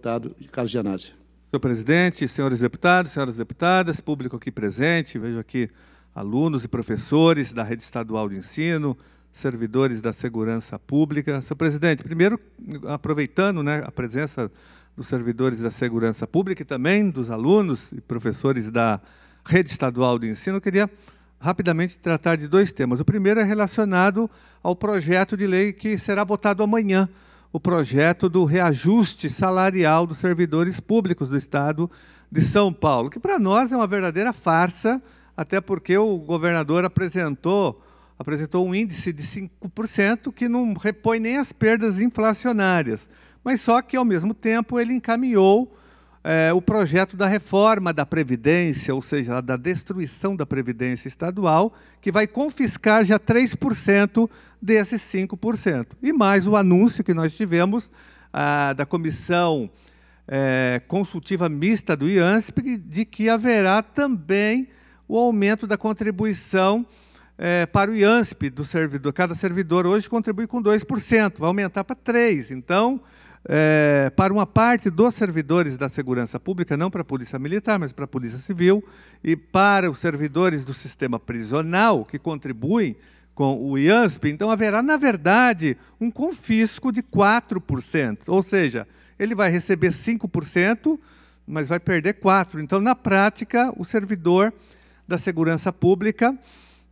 deputado Carlos Gianazzi. Senhor presidente, senhores deputados, senhoras deputadas, público aqui presente, vejo aqui alunos e professores da rede estadual de ensino, servidores da segurança pública. Senhor presidente, primeiro, aproveitando né, a presença dos servidores da segurança pública e também dos alunos e professores da rede estadual de ensino, eu queria rapidamente tratar de dois temas. O primeiro é relacionado ao projeto de lei que será votado amanhã, o projeto do reajuste salarial dos servidores públicos do Estado de São Paulo, que para nós é uma verdadeira farsa, até porque o governador apresentou, apresentou um índice de 5% que não repõe nem as perdas inflacionárias, mas só que, ao mesmo tempo, ele encaminhou é, o projeto da reforma da Previdência, ou seja, da destruição da Previdência Estadual, que vai confiscar já 3% desses 5%. E mais o anúncio que nós tivemos ah, da Comissão é, Consultiva Mista do IANSP de que haverá também o aumento da contribuição é, para o IANSP do servidor. Cada servidor hoje contribui com 2%, vai aumentar para 3%. Então, é, para uma parte dos servidores da segurança pública, não para a Polícia Militar, mas para a Polícia Civil, e para os servidores do sistema prisional, que contribuem com o IANSP, então haverá, na verdade, um confisco de 4%. Ou seja, ele vai receber 5%, mas vai perder 4%. Então, na prática, o servidor da segurança pública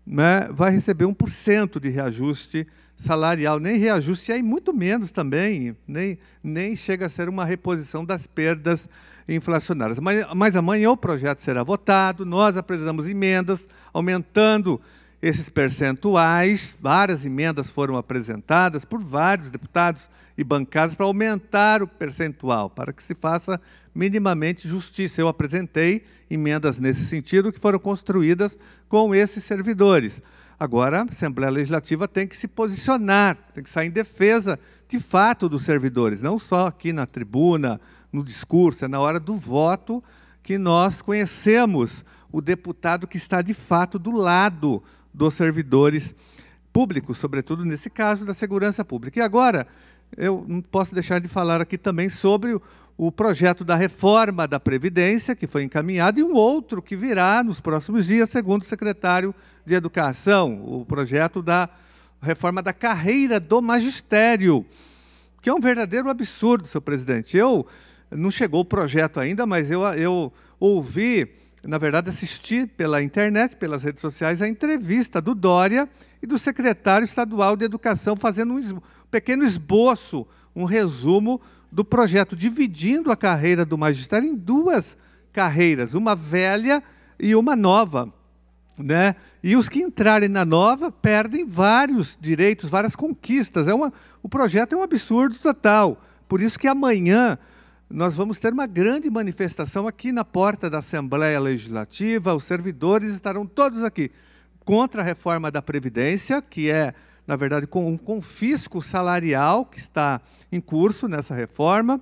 né, vai receber 1% de reajuste salarial, nem reajuste, e aí muito menos também, nem, nem chega a ser uma reposição das perdas inflacionárias. Mas, mas amanhã o projeto será votado, nós apresentamos emendas aumentando esses percentuais, várias emendas foram apresentadas por vários deputados e bancadas para aumentar o percentual, para que se faça minimamente justiça. Eu apresentei emendas nesse sentido que foram construídas com esses servidores. Agora, a Assembleia Legislativa tem que se posicionar, tem que sair em defesa, de fato, dos servidores, não só aqui na tribuna, no discurso, é na hora do voto que nós conhecemos o deputado que está, de fato, do lado dos servidores públicos, sobretudo nesse caso da segurança pública. E agora, eu não posso deixar de falar aqui também sobre o projeto da reforma da Previdência, que foi encaminhado, e um outro que virá nos próximos dias, segundo o secretário de Educação, o projeto da reforma da carreira do magistério, que é um verdadeiro absurdo, senhor presidente. Eu não chegou o projeto ainda, mas eu, eu ouvi, na verdade, assisti pela internet, pelas redes sociais, a entrevista do Dória e do secretário estadual de Educação fazendo um, esbo um pequeno esboço, um resumo do projeto, dividindo a carreira do magistério em duas carreiras, uma velha e uma nova. Né? E os que entrarem na nova perdem vários direitos, várias conquistas. É uma, o projeto é um absurdo total. Por isso que amanhã nós vamos ter uma grande manifestação aqui na porta da Assembleia Legislativa. Os servidores estarão todos aqui contra a reforma da Previdência, que é na verdade, com um confisco salarial que está em curso nessa reforma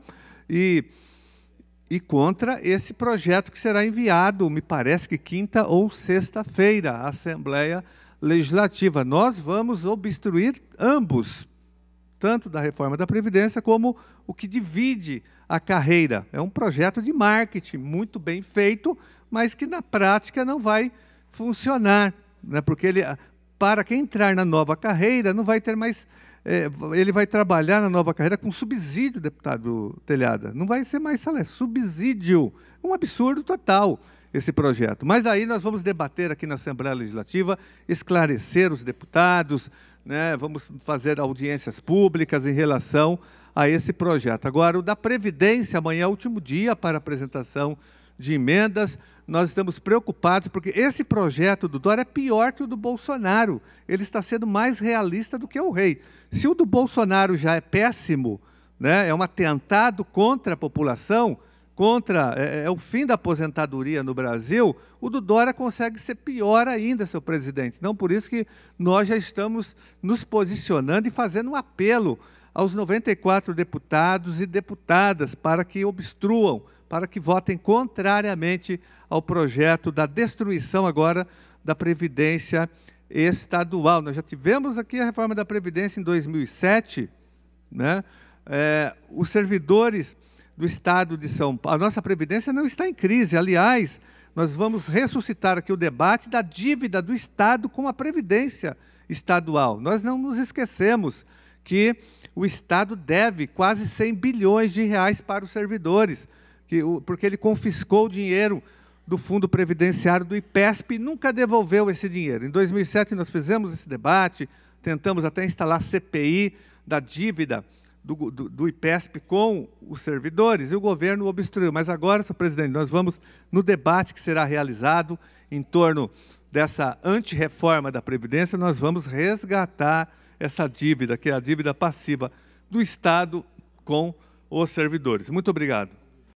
e, e contra esse projeto que será enviado, me parece que quinta ou sexta-feira, à Assembleia Legislativa. Nós vamos obstruir ambos, tanto da reforma da Previdência como o que divide a carreira. É um projeto de marketing muito bem feito, mas que na prática não vai funcionar, né? porque ele, para quem entrar na nova carreira não vai ter mais. É, ele vai trabalhar na nova carreira com subsídio, deputado Telhada. Não vai ser mais salário, subsídio. Um absurdo total esse projeto. Mas aí nós vamos debater aqui na Assembleia Legislativa, esclarecer os deputados, né, vamos fazer audiências públicas em relação a esse projeto. Agora, o da Previdência, amanhã é o último dia para apresentação de emendas nós estamos preocupados, porque esse projeto do Dória é pior que o do Bolsonaro. Ele está sendo mais realista do que o rei. Se o do Bolsonaro já é péssimo, né, é um atentado contra a população, contra é, é, é o fim da aposentadoria no Brasil, o do Dória consegue ser pior ainda, seu presidente. Não por isso que nós já estamos nos posicionando e fazendo um apelo aos 94 deputados e deputadas para que obstruam, para que votem contrariamente ao projeto da destruição agora da Previdência Estadual. Nós já tivemos aqui a reforma da Previdência em 2007, né? É, os servidores do Estado de São Paulo, a nossa Previdência não está em crise, aliás, nós vamos ressuscitar aqui o debate da dívida do Estado com a Previdência Estadual. Nós não nos esquecemos que o Estado deve quase 100 bilhões de reais para os servidores, que, porque ele confiscou o dinheiro do Fundo Previdenciário do IPESP e nunca devolveu esse dinheiro. Em 2007, nós fizemos esse debate, tentamos até instalar CPI da dívida do, do, do IPESP com os servidores, e o governo obstruiu. Mas agora, senhor presidente, nós vamos no debate que será realizado em torno dessa antirreforma da Previdência, nós vamos resgatar essa dívida, que é a dívida passiva do Estado com os servidores. Muito obrigado.